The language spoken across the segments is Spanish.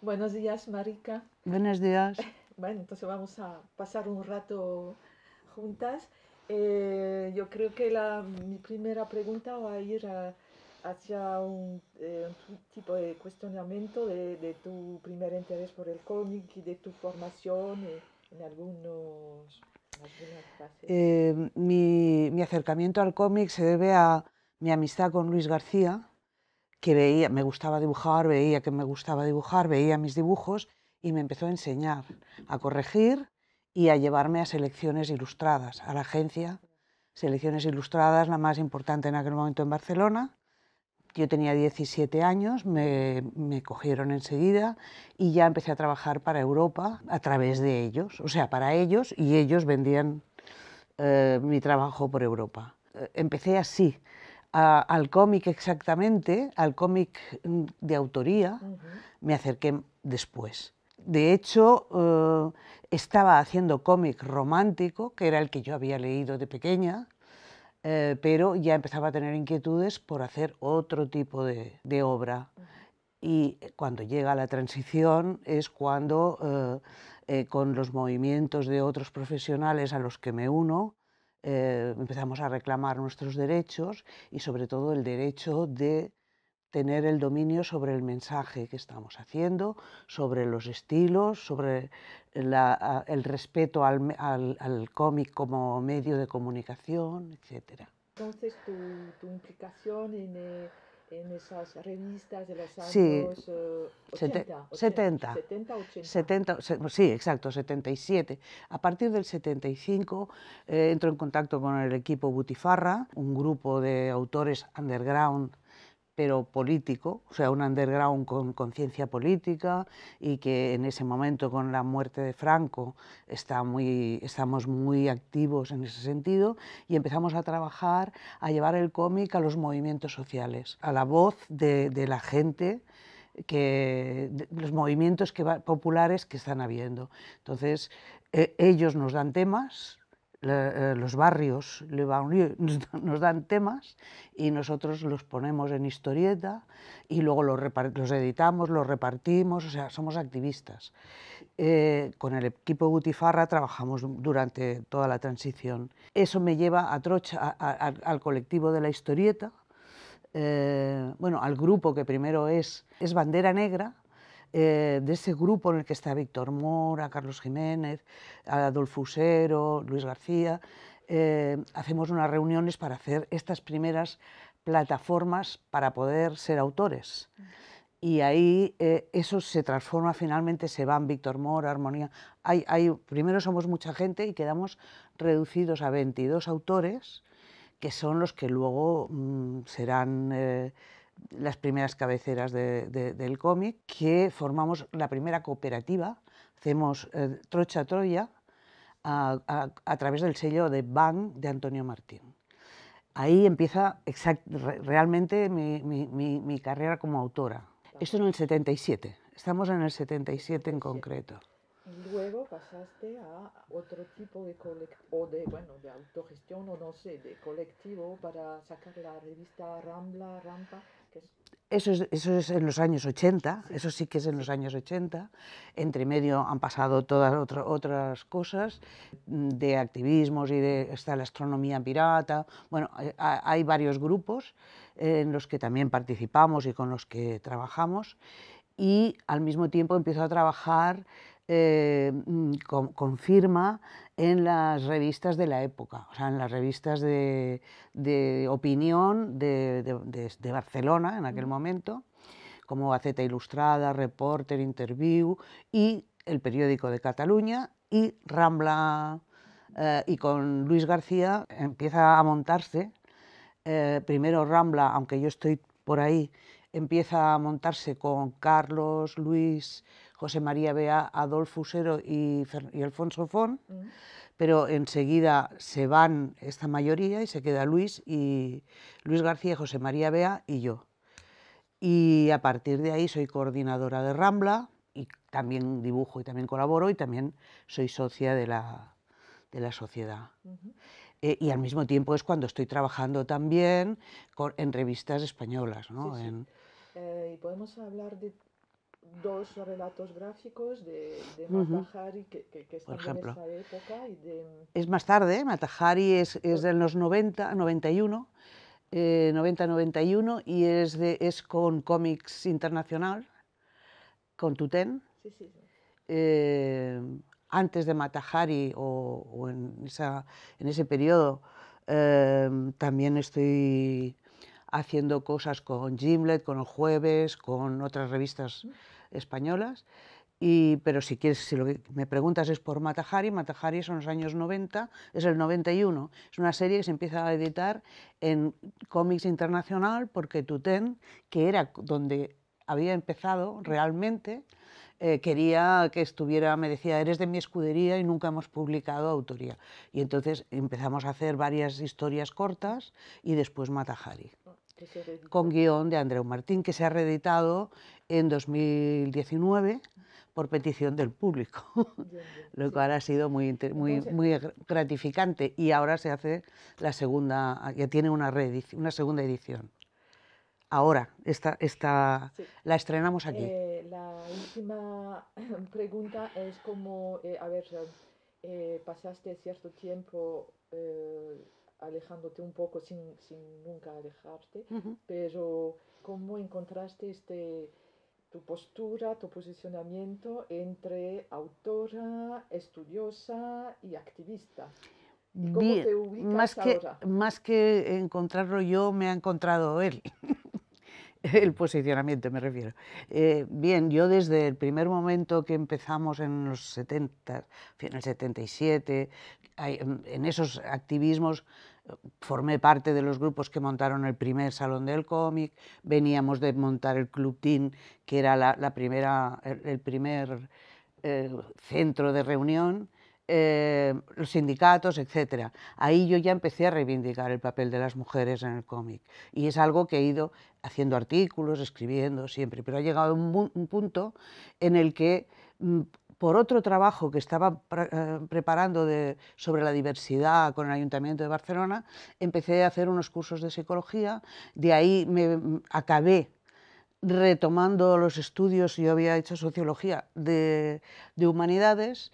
Buenos días, Marica. Buenos días. Bueno, entonces vamos a pasar un rato juntas. Eh, yo creo que la, mi primera pregunta va a ir hacia eh, un, tipo de cuestionamiento de, tu primer interés por el cómic y de tu formación en, algunos... Eh, mi acercamiento al cómic se debe a mi amistad con Luis García, que veía, me gustaba dibujar, veía que me gustaba dibujar, veía mis dibujos y me empezó a enseñar, a corregir y a llevarme a selecciones ilustradas, a la agencia. Selecciones ilustradas, la más importante en aquel momento en Barcelona. Yo tenía 17 años, me, cogieron enseguida y ya empecé a trabajar para Europa a través de ellos, o sea, para ellos y ellos vendían eh, mi trabajo por Europa. Eh, empecé así, al cómic exactamente, al cómic mm, de autoría, me acerqué después. De hecho, eh, estaba haciendo cómic romántico, que era el que yo había leído de pequeña, eh, pero ya empezaba a tener inquietudes por hacer otro tipo de, obra. Y eh, cuando llega la transición es cuando, con los movimientos de otros profesionales a los que me uno, eh, empezamos a reclamar nuestros derechos y sobre todo el derecho de tener el dominio sobre el mensaje que estamos haciendo, sobre los estilos, sobre el respeto al, cómic como medio de comunicación, etc. Entonces, tu, implicación en... Eh, en esas revistas de los años sí, 70, 70, sí, exacto, 77. A partir del 75 eh, entro en contacto con el equipo Butifarra, un grupo de autores underground pero político, o sea, un underground con conciencia política y que en ese momento con la muerte de Franco está muy, estamos muy activos en ese sentido y empezamos a trabajar, a llevar el cómic a los movimientos sociales, a la voz de, la gente que los movimientos que populares que están habiendo. Entonces, eh, ellos nos dan temas, eh, los barrios nos dan temas y nosotros los ponemos en historieta y luego los, editamos, los repartimos, o sea, somos activistas. Eh, con el equipo Gutifarra trabajamos durante toda la transición. Eso me lleva a Trocha, al colectivo de la historieta, eh, bueno, al grupo que primero es, es Bandera Negra, eh, de ese grupo en el que está Víctor Mora, Carlos Jiménez, Adolfo Usero, Luis García, eh, hacemos unas reuniones para hacer estas primeras plataformas para poder ser autores. Y ahí eh, eso se transforma finalmente, se van Víctor Mora, Armonía. Hay, primero somos mucha gente y quedamos reducidos a 22 autores, que son los que luego mm, serán las primeras cabeceras del cómic, que formamos la primera cooperativa, hacemos eh, Trocha Troya a, a, través del sello de Bang de Antonio Martín. Ahí empieza realmente mi, mi, mi, mi, carrera como autora. Esto en el 77, estamos en el 77 en concreto. Luego pasaste a otro tipo de de autogestión, o no sé, de colectivo para sacar la revista Rambla, Rampa. Eso es, eso es, en los años 80, eso sí que es en los años 80. Entre medio han pasado todas otras cosas mm, de activismos y de está la astronomía pirata. Bueno, eh, hay varios grupos eh, en los que también participamos y con los que trabajamos. Y al mismo tiempo empiezo a trabajar eh, mm, confirma en las revistas de la época, o sea, en las revistas de, opinión de, Barcelona en aquel momento, como Baceta Ilustrada, Reporter, Interview y el periódico de Cataluña y Rambla. Eh, y con Luis García empieza a montarse, eh, primero Rambla, aunque yo estoy por ahí, empieza a montarse con Carlos, Luis, José María Bea, Adolfo Usero y, Alfonso Fon, mm. pero enseguida se van esta mayoría y se queda Luis, y Luis García, José María Bea y yo. Y a partir de ahí soy coordinadora de Rambla y también dibujo y también colaboro y también soy socia de la, sociedad. Eh, y al mismo tiempo es cuando estoy trabajando también en revistas españolas. Eh, y podemos hablar de dos relatos gráficos de, de Matahari que, están en esa época. Y Es más tarde, ¿eh? Matahari es, de los 90, 91, 90-91, y es, de, es con cómics internacional, con Tutén. Eh, antes de Matahari o, en, esa, en, ese periodo, eh, también estoy haciendo cosas con Gimlet, con El Jueves, con otras revistas españolas. Y, pero si quieres, si lo me preguntas es por Matahari, Matahari son los años 90, es el 91. Es una serie que se empieza a editar en cómics Internacional porque Tuten, que era donde había empezado realmente, eh, quería que estuviera, me decía, eres de mi escudería y nunca hemos publicado autoría. Y entonces empezamos a hacer varias historias cortas y después Matahari con guión de Andreu Martín, que se ha reeditado en 2019 por petición del público, lo cual ha sido muy, muy, muy gratificante y ahora se hace la segunda, ya tiene una, una segunda edición. Ahora, esta, la estrenamos aquí. Eh, la última pregunta es como, eh, a ver, eh, pasaste cierto tiempo alejándote un poco sin, sin nunca alejarte, pero cómo encontraste este, tu postura, tu posicionamiento entre autora, estudiosa y activista. cómo te ubicas más que, Más que encontrarlo yo, me ha encontrado él. el posicionamiento me refiero. Eh, bien, yo desde el primer momento que empezamos en los 70, en el 77, mm, en esos activismos eh, formé parte de los grupos que montaron el primer Salón del Cómic, veníamos de montar el Club tin, que era la, primera, el, primer eh, centro de reunión, eh, los sindicatos, etcétera. Ahí yo ya empecé a reivindicar el papel de las mujeres en el cómic. Y es algo que he ido haciendo artículos, escribiendo siempre. Pero ha llegado un, punto en el que, mm, por otro trabajo que estaba eh, preparando sobre la diversidad con el Ayuntamiento de Barcelona, empecé a hacer unos cursos de psicología. De ahí me mm, acabé retomando los estudios, yo había hecho sociología de humanidades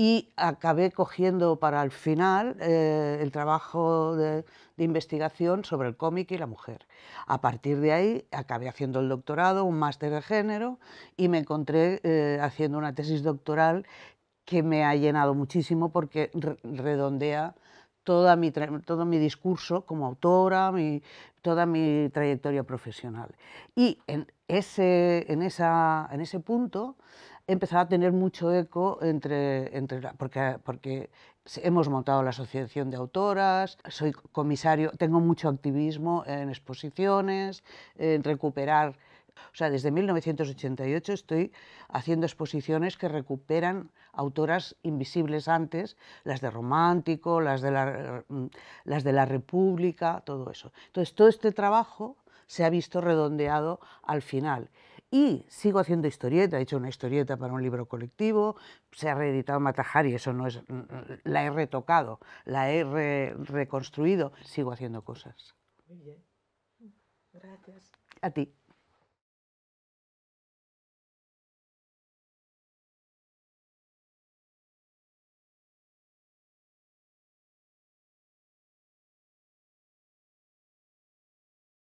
y acabé cogiendo para el final eh, el trabajo de, investigación sobre el cómic y la mujer. A partir de ahí acabé haciendo el doctorado, un máster de género y me encontré eh, haciendo una tesis doctoral que me ha llenado muchísimo porque redondea toda mi todo mi discurso como autora, toda mi trayectoria profesional. Y en ese, en esa, en ese punto empezaba a tener mucho eco entre, entre porque, porque hemos montado la asociación de autoras, soy comisario, tengo mucho activismo en exposiciones, en recuperar, o sea, desde 1988 estoy haciendo exposiciones que recuperan autoras invisibles antes, las de Romántico, las de mm, las de la República, todo eso. Entonces, todo este trabajo se ha visto redondeado al final. Y sigo haciendo historieta, he hecho una historieta para un libro colectivo, se ha reeditado Matajari, eso no es, mm, mm, la he retocado, la he reconstruido, sigo haciendo cosas. Muy bien, gracias. A ti.